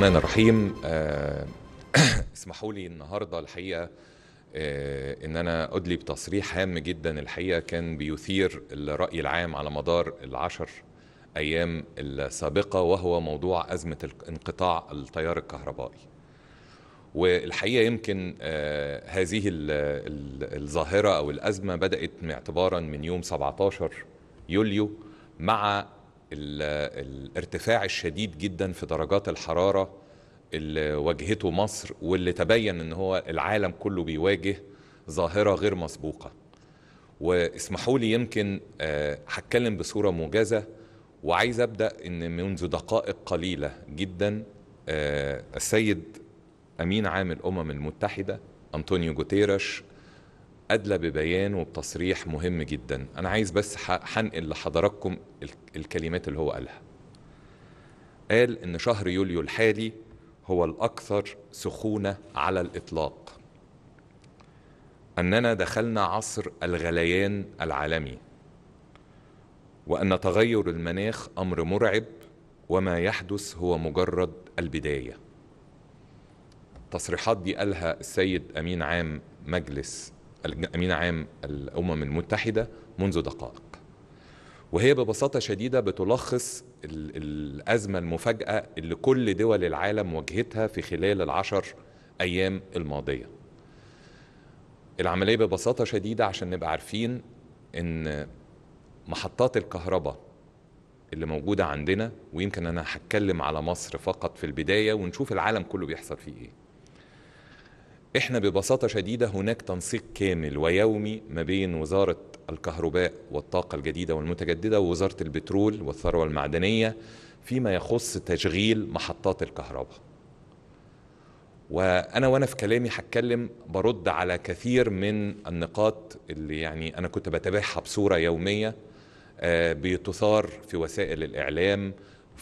الرحمن الرحيم آه، اسمحوا لي النهارده الحقيقه آه، ان انا ادلي بتصريح هام جدا الحقيقه كان بيثير الراي العام على مدار العشر ايام السابقه وهو موضوع ازمه انقطاع التيار الكهربائي والحقيقه يمكن آه، هذه الظاهره او الازمه بدات اعتبارا من يوم 17 يوليو مع الارتفاع الشديد جدا في درجات الحرارة اللي واجهته مصر واللي تبين ان هو العالم كله بيواجه ظاهرة غير مسبوقة واسمحوا لي يمكن آه، هتكلم بصورة موجزة وعايز أبدأ أن منذ دقائق قليلة جدا آه، السيد أمين عام الأمم المتحدة أنطونيو جوتيرش أدلى ببيان وبتصريح مهم جدا أنا عايز بس حنقل لحضراتكم الكلمات اللي هو قالها قال إن شهر يوليو الحالي هو الأكثر سخونة على الإطلاق أننا دخلنا عصر الغليان العالمي وأن تغير المناخ أمر مرعب وما يحدث هو مجرد البداية التصريحات دي قالها السيد أمين عام مجلس امين عام الامم المتحده منذ دقائق وهي ببساطه شديده بتلخص الازمه المفاجاه اللي كل دول العالم واجهتها في خلال العشر ايام الماضيه العمليه ببساطه شديده عشان نبقى عارفين ان محطات الكهرباء اللي موجوده عندنا ويمكن انا هتكلم على مصر فقط في البدايه ونشوف العالم كله بيحصل فيه ايه احنا ببساطه شديده هناك تنسيق كامل ويومي ما بين وزاره الكهرباء والطاقه الجديده والمتجدده ووزاره البترول والثروه المعدنيه فيما يخص تشغيل محطات الكهرباء وانا وانا في كلامي هتكلم برد على كثير من النقاط اللي يعني انا كنت بتابعها بصوره يوميه آه، بتثار في وسائل الاعلام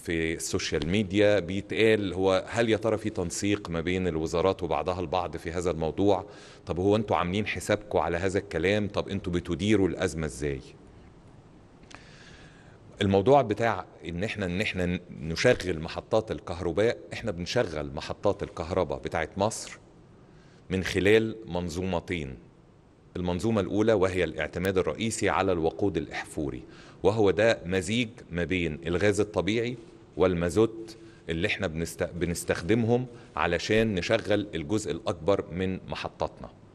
في السوشيال ميديا بيتقال هو هل يا ترى في تنسيق ما بين الوزارات وبعضها البعض في هذا الموضوع طب هو انتوا عاملين حسابكم على هذا الكلام طب انتوا بتديروا الازمه ازاي الموضوع بتاع ان احنا ان احنا نشغل محطات الكهرباء احنا بنشغل محطات الكهرباء بتاعت مصر من خلال منظومتين المنظومة الأولى وهي الاعتماد الرئيسي على الوقود الإحفوري وهو ده مزيج ما بين الغاز الطبيعي والمازوت اللي احنا بنستخدمهم علشان نشغل الجزء الأكبر من محطاتنا